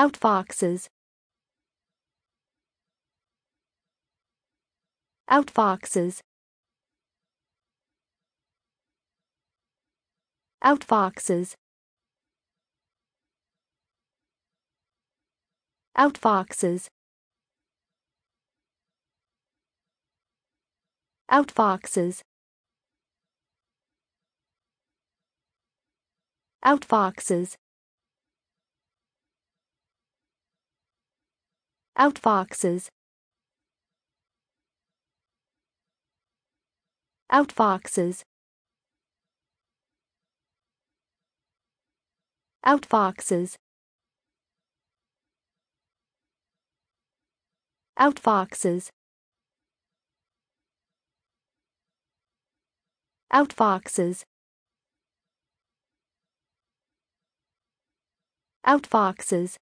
Out Out Out foxes. foxes. foxes. Out foxes. Out foxes. Out foxes. outfoxes outfoxes outfoxes outfoxes outfoxes outfoxes